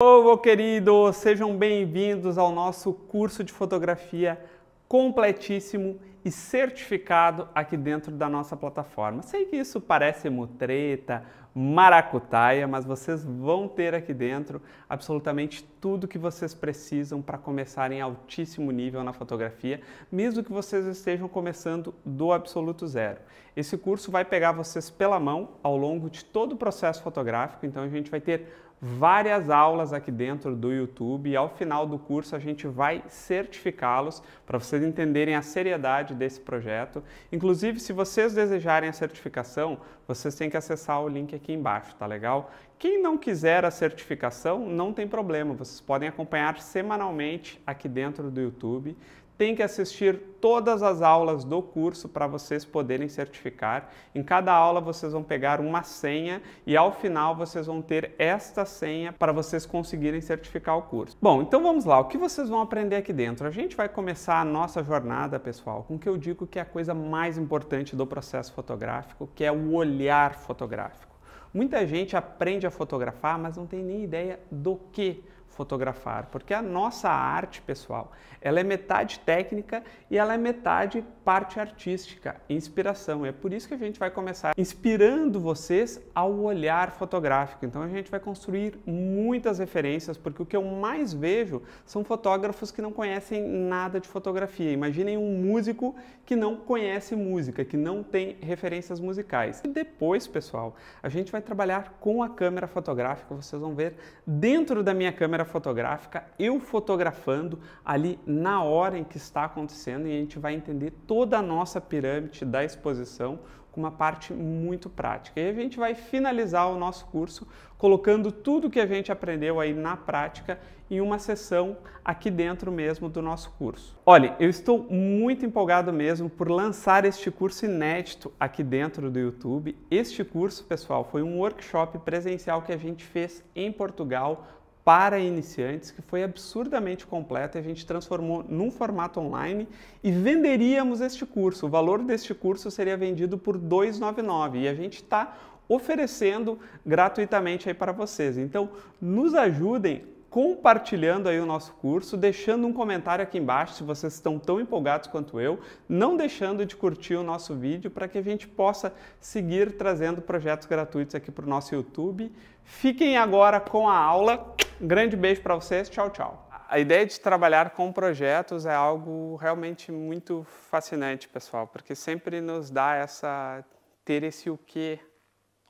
Povo querido, sejam bem-vindos ao nosso curso de fotografia completíssimo e certificado aqui dentro da nossa plataforma. Sei que isso parece mutreta, maracutaia, mas vocês vão ter aqui dentro absolutamente tudo que vocês precisam para começar em altíssimo nível na fotografia, mesmo que vocês estejam começando do absoluto zero. Esse curso vai pegar vocês pela mão ao longo de todo o processo fotográfico, então a gente vai ter várias aulas aqui dentro do YouTube e ao final do curso a gente vai certificá-los para vocês entenderem a seriedade desse projeto. Inclusive, se vocês desejarem a certificação, vocês têm que acessar o link aqui embaixo, tá legal? Quem não quiser a certificação, não tem problema, vocês podem acompanhar semanalmente aqui dentro do YouTube tem que assistir todas as aulas do curso para vocês poderem certificar. Em cada aula vocês vão pegar uma senha e ao final vocês vão ter esta senha para vocês conseguirem certificar o curso. Bom, então vamos lá. O que vocês vão aprender aqui dentro? A gente vai começar a nossa jornada, pessoal, com o que eu digo que é a coisa mais importante do processo fotográfico, que é o olhar fotográfico. Muita gente aprende a fotografar, mas não tem nem ideia do que fotografar, porque a nossa arte, pessoal, ela é metade técnica e ela é metade parte artística, inspiração. É por isso que a gente vai começar inspirando vocês ao olhar fotográfico. Então a gente vai construir muitas referências, porque o que eu mais vejo são fotógrafos que não conhecem nada de fotografia. Imaginem um músico que não conhece música, que não tem referências musicais. E depois, pessoal, a gente vai trabalhar com a câmera fotográfica, vocês vão ver dentro da minha câmera fotográfica, eu fotografando ali na hora em que está acontecendo e a gente vai entender toda a nossa pirâmide da exposição com uma parte muito prática. E a gente vai finalizar o nosso curso colocando tudo que a gente aprendeu aí na prática em uma sessão aqui dentro mesmo do nosso curso. Olha, eu estou muito empolgado mesmo por lançar este curso inédito aqui dentro do YouTube. Este curso, pessoal, foi um workshop presencial que a gente fez em Portugal para iniciantes que foi absurdamente completa e a gente transformou num formato online e venderíamos este curso. O valor deste curso seria vendido por 299 e a gente está oferecendo gratuitamente aí para vocês. Então, nos ajudem compartilhando aí o nosso curso, deixando um comentário aqui embaixo se vocês estão tão empolgados quanto eu, não deixando de curtir o nosso vídeo para que a gente possa seguir trazendo projetos gratuitos aqui para o nosso YouTube. Fiquem agora com a aula. Um grande beijo para vocês, tchau, tchau. A ideia de trabalhar com projetos é algo realmente muito fascinante, pessoal, porque sempre nos dá essa ter esse o que,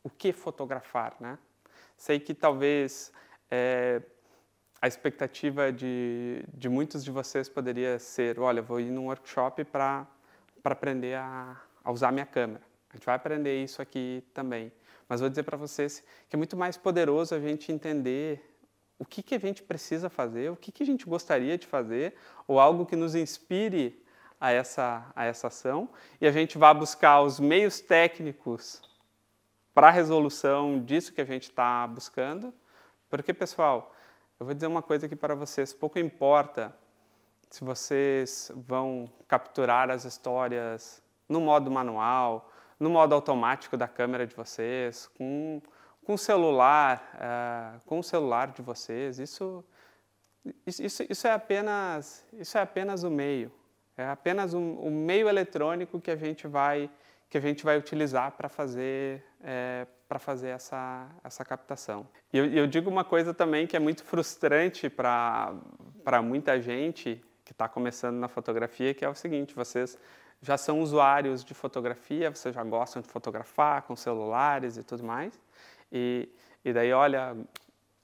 o que fotografar, né? Sei que talvez é, a expectativa de, de muitos de vocês poderia ser, olha, vou ir num workshop para aprender a, a usar minha câmera. A gente vai aprender isso aqui também. Mas vou dizer para vocês que é muito mais poderoso a gente entender o que, que a gente precisa fazer, o que, que a gente gostaria de fazer, ou algo que nos inspire a essa, a essa ação, e a gente vai buscar os meios técnicos para a resolução disso que a gente está buscando. Porque, pessoal, eu vou dizer uma coisa aqui para vocês: pouco importa se vocês vão capturar as histórias no modo manual, no modo automático da câmera de vocês, com com o celular, uh, com o celular de vocês, isso, isso, isso, é apenas, isso é apenas o meio, é apenas o um, um meio eletrônico que a gente vai, que a gente vai utilizar para fazer, é, para fazer essa, essa captação. E eu, eu, digo uma coisa também que é muito frustrante para muita gente que está começando na fotografia, que é o seguinte, vocês já são usuários de fotografia, vocês já gostam de fotografar com celulares e tudo mais, e, e daí, olha,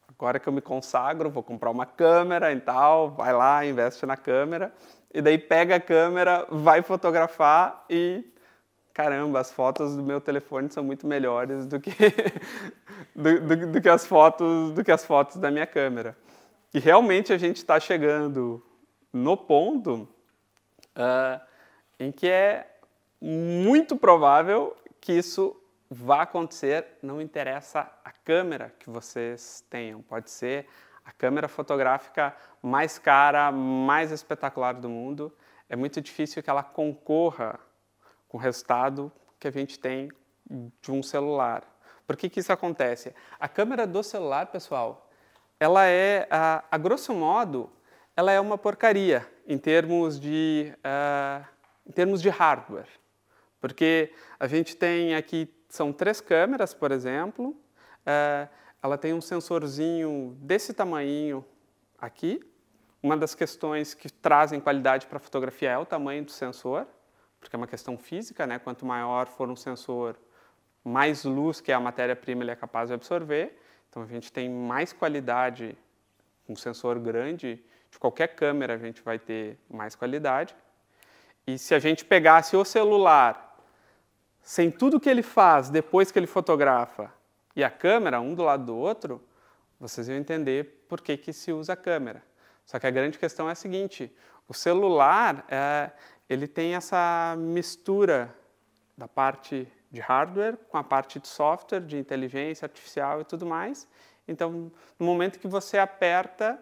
agora que eu me consagro, vou comprar uma câmera e tal, vai lá, investe na câmera. E daí pega a câmera, vai fotografar e caramba, as fotos do meu telefone são muito melhores do que, do, do, do, que, as, fotos, do que as fotos da minha câmera. E realmente a gente está chegando no ponto uh, em que é muito provável que isso vai acontecer, não interessa a câmera que vocês tenham. Pode ser a câmera fotográfica mais cara, mais espetacular do mundo. É muito difícil que ela concorra com o resultado que a gente tem de um celular. Por que, que isso acontece? A câmera do celular, pessoal, ela é, a, a grosso modo, ela é uma porcaria em termos de, uh, em termos de hardware. Porque a gente tem aqui são três câmeras, por exemplo. É, ela tem um sensorzinho desse tamanho aqui. Uma das questões que trazem qualidade para a fotografia é o tamanho do sensor, porque é uma questão física, né? Quanto maior for um sensor, mais luz, que é a matéria-prima, ele é capaz de absorver. Então a gente tem mais qualidade um sensor grande de qualquer câmera a gente vai ter mais qualidade. E se a gente pegasse o celular sem tudo que ele faz depois que ele fotografa e a câmera, um do lado do outro, vocês iam entender por que, que se usa a câmera. Só que a grande questão é a seguinte, o celular, é, ele tem essa mistura da parte de hardware com a parte de software, de inteligência artificial e tudo mais. Então, no momento que você aperta,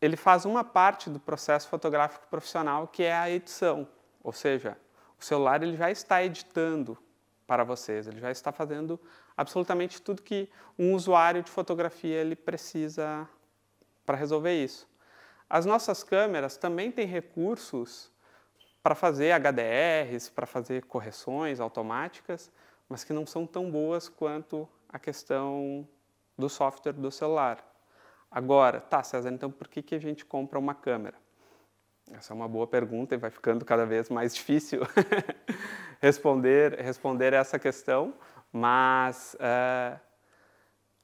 ele faz uma parte do processo fotográfico profissional, que é a edição. Ou seja, o celular ele já está editando para vocês, ele já está fazendo absolutamente tudo que um usuário de fotografia ele precisa para resolver isso. As nossas câmeras também têm recursos para fazer HDRs, para fazer correções automáticas, mas que não são tão boas quanto a questão do software do celular. Agora, tá, César, então por que, que a gente compra uma câmera? Essa é uma boa pergunta e vai ficando cada vez mais difícil responder, responder essa questão, mas uh,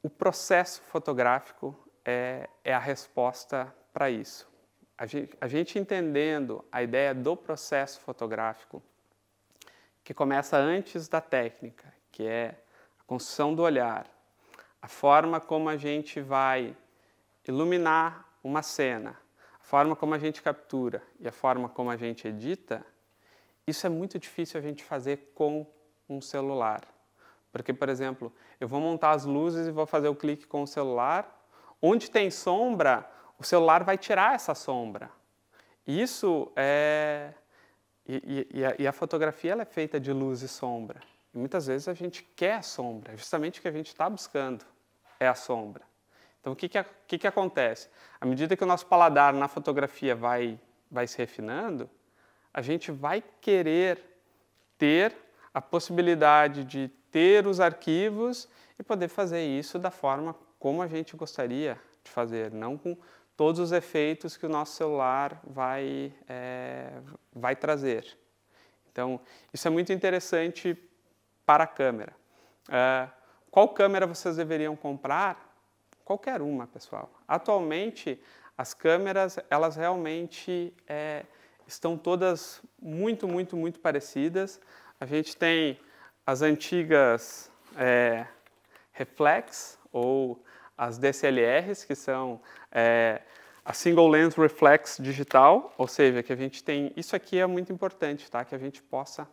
o processo fotográfico é, é a resposta para isso. A gente, a gente entendendo a ideia do processo fotográfico, que começa antes da técnica, que é a construção do olhar, a forma como a gente vai iluminar uma cena, forma como a gente captura e a forma como a gente edita, isso é muito difícil a gente fazer com um celular. Porque, por exemplo, eu vou montar as luzes e vou fazer o clique com o celular. Onde tem sombra, o celular vai tirar essa sombra. Isso é. E, e, e, a, fotografia ela é feita de luz e sombra. E muitas vezes a gente quer a sombra, é justamente o que a gente está buscando é a sombra. Então, o que, que, que, que acontece? À medida que o nosso paladar na fotografia vai, vai se refinando, a gente vai querer ter a possibilidade de ter os arquivos e poder fazer isso da forma como a gente gostaria de fazer, não com todos os efeitos que o nosso celular vai, é, vai trazer. Então, isso é muito interessante para a câmera. Uh, qual câmera vocês deveriam comprar? Qualquer uma, pessoal. Atualmente, as câmeras, elas realmente é, estão todas muito, muito, muito parecidas. A gente tem as antigas é, reflex ou as DSLRs, que são é, a single lens reflex digital, ou seja, que a gente tem. Isso aqui é muito importante, tá? Que a gente possa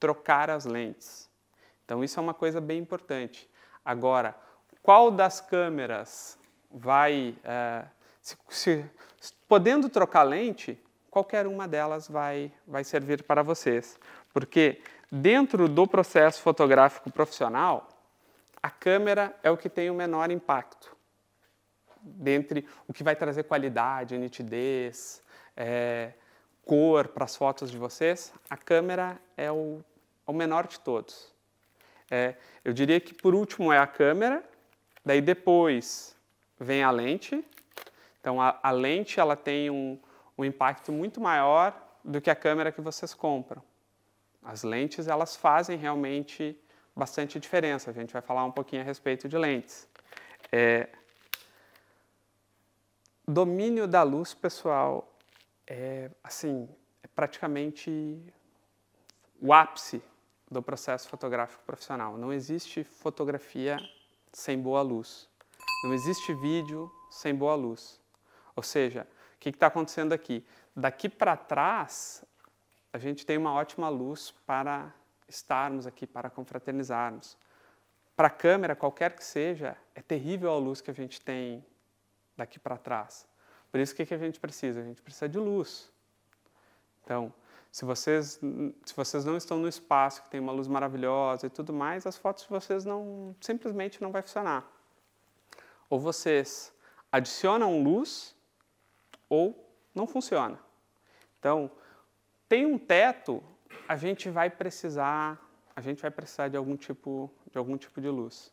trocar as lentes. Então isso é uma coisa bem importante. Agora, qual das câmeras vai. É, se, se, podendo trocar lente, qualquer uma delas vai, vai servir para vocês. Porque dentro do processo fotográfico profissional, a câmera é o que tem o menor impacto. Dentre o que vai trazer qualidade, nitidez, é, cor para as fotos de vocês, a câmera é o, é o menor de todos. É, eu diria que por último é a câmera, Daí depois vem a lente. Então a, a lente ela tem um, um impacto muito maior do que a câmera que vocês compram. As lentes elas fazem realmente bastante diferença. A gente vai falar um pouquinho a respeito de lentes. É... Domínio da luz, pessoal, é assim é praticamente o ápice do processo fotográfico profissional. Não existe fotografia sem boa luz. Não existe vídeo sem boa luz. Ou seja, o que está acontecendo aqui? Daqui para trás, a gente tem uma ótima luz para estarmos aqui, para confraternizarmos. Para a câmera, qualquer que seja, é terrível a luz que a gente tem daqui para trás. Por isso, o que, que a gente precisa? A gente precisa de luz. Então, se vocês, se vocês não estão no espaço que tem uma luz maravilhosa e tudo mais, as fotos de vocês não simplesmente não vai funcionar. Ou vocês adicionam luz ou não funciona. Então, tem um teto, a gente vai precisar, a gente vai precisar de algum tipo de algum tipo de luz.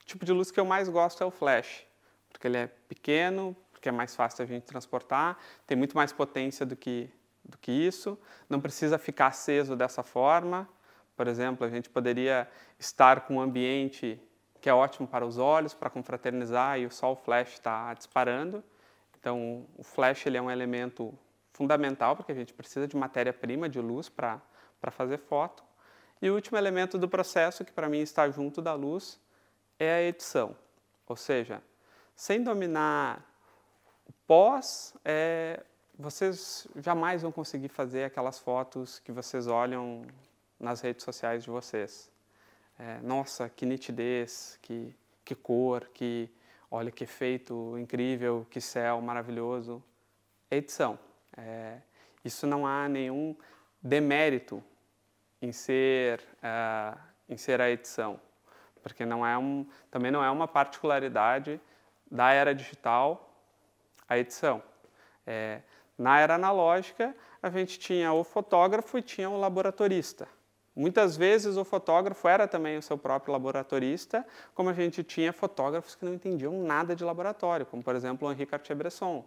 O tipo de luz que eu mais gosto é o flash, porque ele é pequeno, porque é mais fácil a gente transportar, tem muito mais potência do que do que isso, não precisa ficar aceso dessa forma. Por exemplo, a gente poderia estar com um ambiente que é ótimo para os olhos, para confraternizar, e o sol flash está disparando. Então, o flash ele é um elemento fundamental, porque a gente precisa de matéria-prima, de luz, para fazer foto. E o último elemento do processo, que para mim está junto da luz, é a edição. Ou seja, sem dominar o pós, é, vocês jamais vão conseguir fazer aquelas fotos que vocês olham nas redes sociais de vocês. É, nossa, que nitidez, que, que cor, que olha que efeito incrível, que céu maravilhoso. É edição. É, isso não há nenhum demérito em ser, uh, em ser a edição, porque não é um, também não é uma particularidade da era digital a edição. É, na era analógica, a gente tinha o fotógrafo e tinha o laboratorista. Muitas vezes o fotógrafo era também o seu próprio laboratorista, como a gente tinha fotógrafos que não entendiam nada de laboratório, como por exemplo o Henri Cartier-Bresson,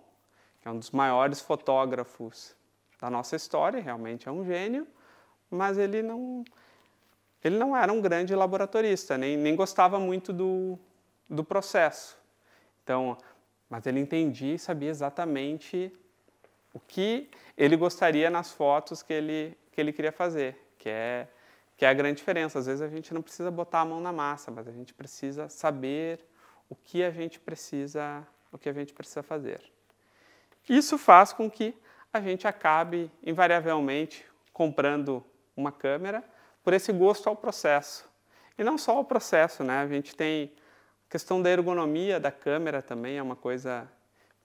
que é um dos maiores fotógrafos da nossa história, realmente é um gênio, mas ele não, ele não era um grande laboratorista, nem, nem gostava muito do, do processo. Então, mas ele entendia e sabia exatamente o que ele gostaria nas fotos que ele, que ele queria fazer, que é, que é a grande diferença. Às vezes a gente não precisa botar a mão na massa, mas a gente precisa saber o que a gente precisa, o que a gente precisa fazer. Isso faz com que a gente acabe invariavelmente comprando uma câmera por esse gosto ao processo. E não só ao processo, né? A gente tem a questão da ergonomia da câmera também, é uma coisa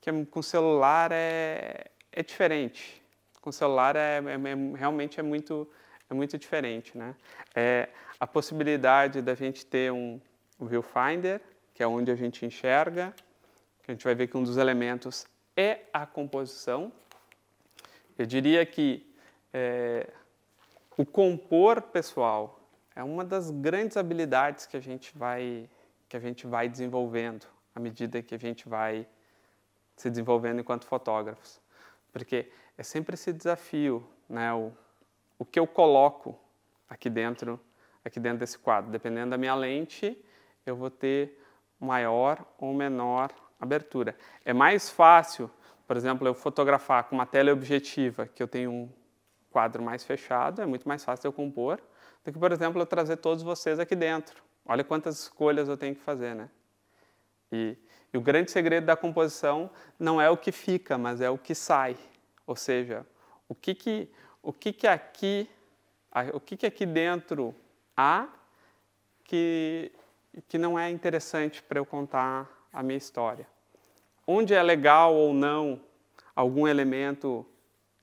que é, com celular é, é diferente. Com o celular é, é, é, realmente é muito, é muito diferente. Né? É, a possibilidade da gente ter um, um viewfinder, que é onde a gente enxerga, que a gente vai ver que um dos elementos é a composição. Eu diria que é, o compor pessoal é uma das grandes habilidades que a gente vai que a gente vai desenvolvendo à medida que a gente vai se desenvolvendo enquanto fotógrafos. Porque é sempre esse desafio, né? O, o que eu coloco aqui dentro, aqui dentro desse quadro. Dependendo da minha lente, eu vou ter maior ou menor abertura. É mais fácil, por exemplo, eu fotografar com uma teleobjetiva, que eu tenho um quadro mais fechado, é muito mais fácil eu compor, do que, por exemplo, eu trazer todos vocês aqui dentro. Olha quantas escolhas eu tenho que fazer, né? E e o grande segredo da composição não é o que fica, mas é o que sai. Ou seja, o que que, o que, que aqui o que, que aqui dentro há que, que não é interessante para eu contar a minha história. Onde é legal ou não algum elemento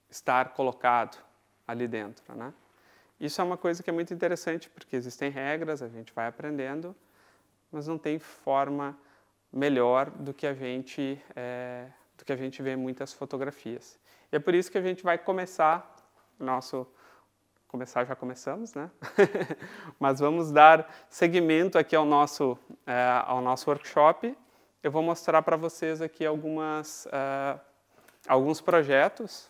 estar colocado ali dentro. Né? Isso é uma coisa que é muito interessante, porque existem regras, a gente vai aprendendo, mas não tem forma melhor do que a gente é, do que a gente vê em muitas fotografias. E é por isso que a gente vai começar nosso começar já começamos, né? Mas vamos dar seguimento aqui ao nosso é, ao nosso workshop. Eu vou mostrar para vocês aqui algumas é, alguns projetos.